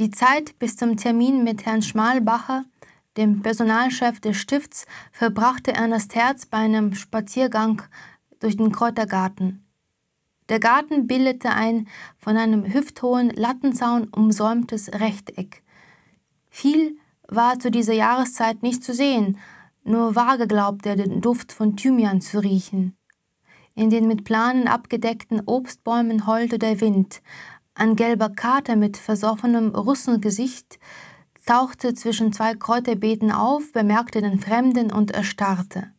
Die Zeit bis zum Termin mit Herrn Schmalbacher, dem Personalchef des Stifts, verbrachte Ernest Herz bei einem Spaziergang durch den Kräutergarten. Der Garten bildete ein von einem hüfthohen Lattenzaun umsäumtes Rechteck. Viel war zu dieser Jahreszeit nicht zu sehen, nur vage glaubte er den Duft von Thymian zu riechen. In den mit Planen abgedeckten Obstbäumen heulte der Wind, ein gelber Kater mit versoffenem Russengesicht tauchte zwischen zwei Kräuterbeeten auf, bemerkte den Fremden und erstarrte.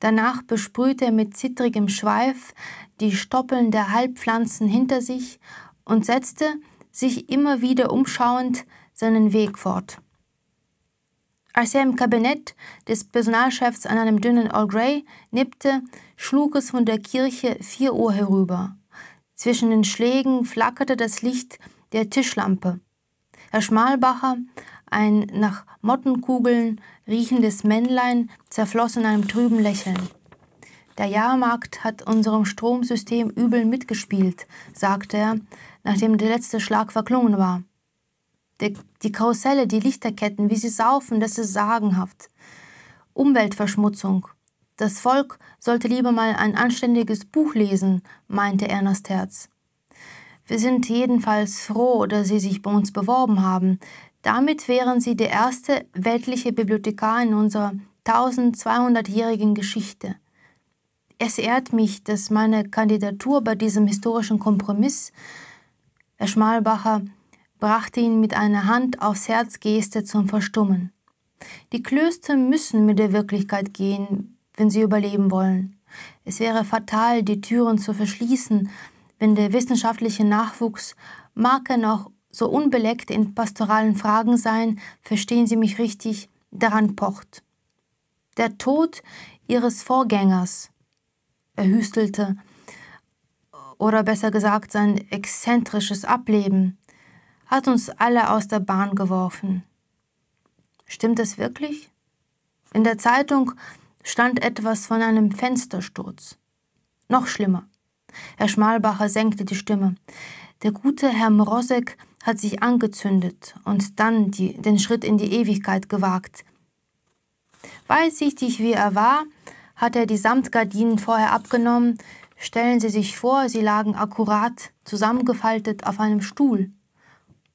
Danach besprühte er mit zittrigem Schweif die Stoppeln der Halbpflanzen hinter sich und setzte, sich immer wieder umschauend, seinen Weg fort. Als er im Kabinett des Personalchefs an einem dünnen Earl Grey nippte, schlug es von der Kirche vier Uhr herüber. Zwischen den Schlägen flackerte das Licht der Tischlampe. Herr Schmalbacher, ein nach Mottenkugeln riechendes Männlein, zerfloss in einem trüben Lächeln. Der Jahrmarkt hat unserem Stromsystem übel mitgespielt, sagte er, nachdem der letzte Schlag verklungen war. Die, die Karusselle, die Lichterketten, wie sie saufen, das ist sagenhaft. Umweltverschmutzung. Das Volk sollte lieber mal ein anständiges Buch lesen, meinte Ernest Herz. Wir sind jedenfalls froh, dass Sie sich bei uns beworben haben. Damit wären Sie der erste weltliche Bibliothekar in unserer 1200-jährigen Geschichte. Es ehrt mich, dass meine Kandidatur bei diesem historischen Kompromiss, Herr Schmalbacher brachte ihn mit einer Hand aufs Herz Geste zum Verstummen. Die Klöster müssen mit der Wirklichkeit gehen, wenn sie überleben wollen. Es wäre fatal, die Türen zu verschließen, wenn der wissenschaftliche Nachwuchs, mag er noch so unbeleckt in pastoralen Fragen sein, verstehen Sie mich richtig, daran pocht. Der Tod Ihres Vorgängers, er hüstelte, oder besser gesagt sein exzentrisches Ableben, hat uns alle aus der Bahn geworfen. Stimmt es wirklich? In der Zeitung stand etwas von einem Fenstersturz. Noch schlimmer. Herr Schmalbacher senkte die Stimme. Der gute Herr Mrosek hat sich angezündet und dann die, den Schritt in die Ewigkeit gewagt. Weitsichtig wie er war, hat er die Samtgardinen vorher abgenommen. Stellen Sie sich vor, sie lagen akkurat zusammengefaltet auf einem Stuhl.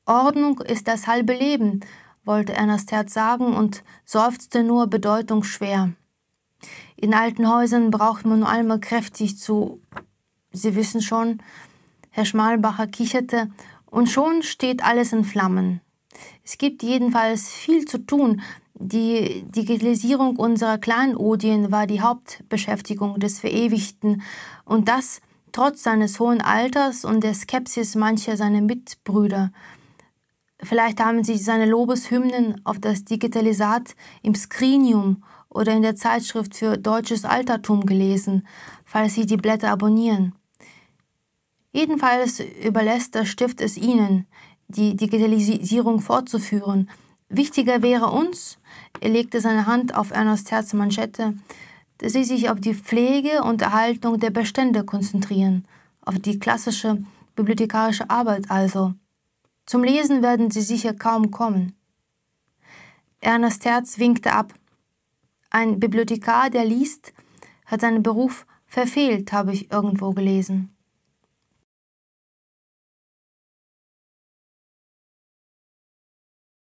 Ordnung ist das halbe Leben, wollte Ernst Herz sagen und seufzte nur bedeutungsschwer. In alten Häusern braucht man nur einmal kräftig zu. Sie wissen schon, Herr Schmalbacher kicherte, und schon steht alles in Flammen. Es gibt jedenfalls viel zu tun. Die Digitalisierung unserer Kleinodien war die Hauptbeschäftigung des Verewigten und das trotz seines hohen Alters und der Skepsis mancher seiner Mitbrüder. Vielleicht haben sich seine Lobeshymnen auf das Digitalisat im Skrinium oder in der Zeitschrift für deutsches Altertum gelesen, falls Sie die Blätter abonnieren. Jedenfalls überlässt der Stift es Ihnen, die Digitalisierung fortzuführen. Wichtiger wäre uns, er legte seine Hand auf Ernst Herz Manschette, dass Sie sich auf die Pflege und Erhaltung der Bestände konzentrieren, auf die klassische bibliothekarische Arbeit also. Zum Lesen werden Sie sicher kaum kommen. Ernest Herz winkte ab. Ein Bibliothekar, der liest, hat seinen Beruf verfehlt, habe ich irgendwo gelesen.